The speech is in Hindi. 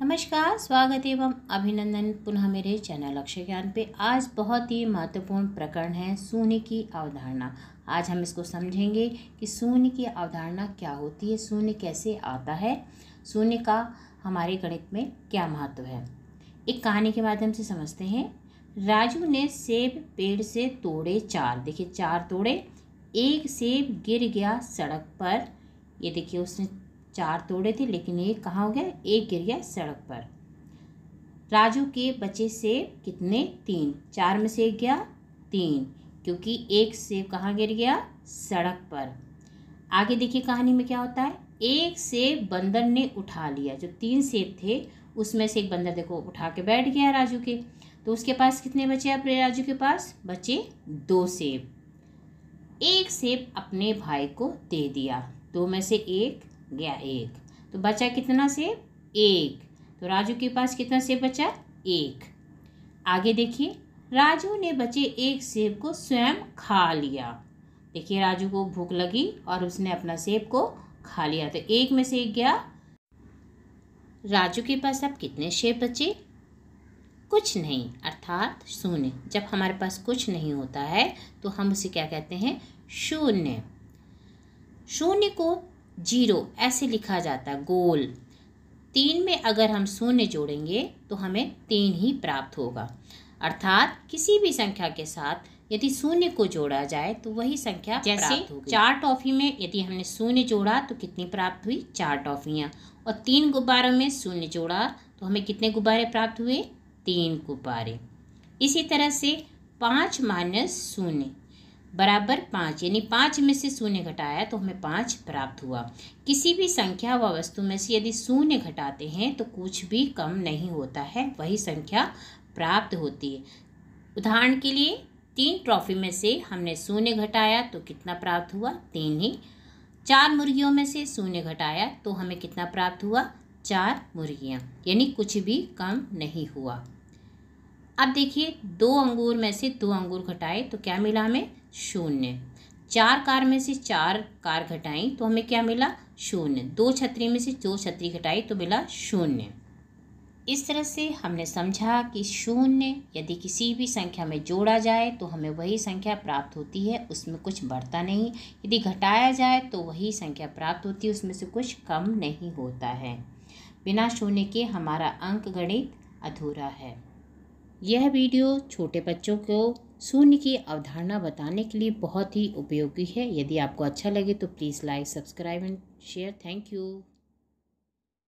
नमस्कार स्वागत एवं अभिनंदन पुनः मेरे चैनल अक्षय ज्ञान पे आज बहुत ही महत्वपूर्ण प्रकरण है शून्य की अवधारणा आज हम इसको समझेंगे कि शून्य की अवधारणा क्या होती है शून्य कैसे आता है शून्य का हमारे गणित में क्या महत्व है एक कहानी के माध्यम से समझते हैं राजू ने सेब पेड़ से तोड़े चार देखिए चार तोड़े एक सेब गिर गया सड़क पर ये देखिए उसने चार तोड़े थे लेकिन एक कहाँ हो गया एक गिर गया सड़क पर राजू के बचे सेब कितने तीन चार में से एक गया तीन क्योंकि एक सेब कहाँ गिर गया सड़क पर आगे देखिए कहानी में क्या होता है एक सेब बंदर ने उठा लिया जो तीन सेब थे उसमें से एक बंदर देखो उठा के बैठ गया राजू के तो उसके पास कितने बचे अपने राजू के पास बचे दो सेब एक सेब अपने भाई को दे दिया दो में से एक गया एक तो बचा कितना सेब एक तो राजू के पास कितना सेब बचा एक आगे देखिए राजू ने बचे एक सेब को स्वयं खा लिया देखिए राजू को भूख लगी और उसने अपना सेब को खा लिया तो एक में से एक गया राजू के पास अब कितने सेब बचे कुछ नहीं अर्थात शून्य जब हमारे पास कुछ नहीं होता है तो हम उसे क्या कहते हैं शून्य शून्य को जीरो ऐसे लिखा जाता है गोल तीन में अगर हम शून्य जोड़ेंगे तो हमें तीन ही प्राप्त होगा अर्थात किसी भी संख्या के साथ यदि शून्य को जोड़ा जाए तो वही संख्या जैसे चार टॉफी में यदि हमने शून्य जोड़ा तो कितनी प्राप्त हुई चार टॉफियाँ और तीन गुब्बारों में शून्य जोड़ा तो हमें कितने गुब्बारे प्राप्त हुए तीन गुब्बारे इसी तरह से पाँच माइनस शून्य बराबर पाँच यानी पाँच में से शून्य घटाया तो हमें पाँच प्राप्त हुआ किसी भी संख्या व वस्तु में से यदि शून्य घटाते हैं तो कुछ भी कम नहीं होता है वही संख्या प्राप्त होती है उदाहरण के लिए तीन ट्रॉफी में से हमने शून्य घटाया तो कितना प्राप्त हुआ तीन ही चार मुर्गियों में से शून्य घटाया तो हमें कितना प्राप्त हुआ चार मुर्गियाँ यानी कुछ भी कम नहीं हुआ अब देखिए दो अंगूर में से दो अंगूर घटाए तो क्या मिला हमें शून्य चार कार में से चार कार घटाई तो हमें क्या मिला शून्य दो छतरी में से दो छतरी घटाई तो मिला शून्य इस तरह से हमने समझा कि शून्य यदि किसी भी संख्या में जोड़ा जाए तो हमें वही संख्या प्राप्त होती है उसमें कुछ बढ़ता नहीं यदि घटाया जाए तो वही संख्या प्राप्त होती है उसमें से कुछ कम नहीं होता है बिना शून्य के हमारा अंक गणित अधूरा है यह वीडियो छोटे बच्चों को शून्य की अवधारणा बताने के लिए बहुत ही उपयोगी है यदि आपको अच्छा लगे तो please like subscribe and share thank you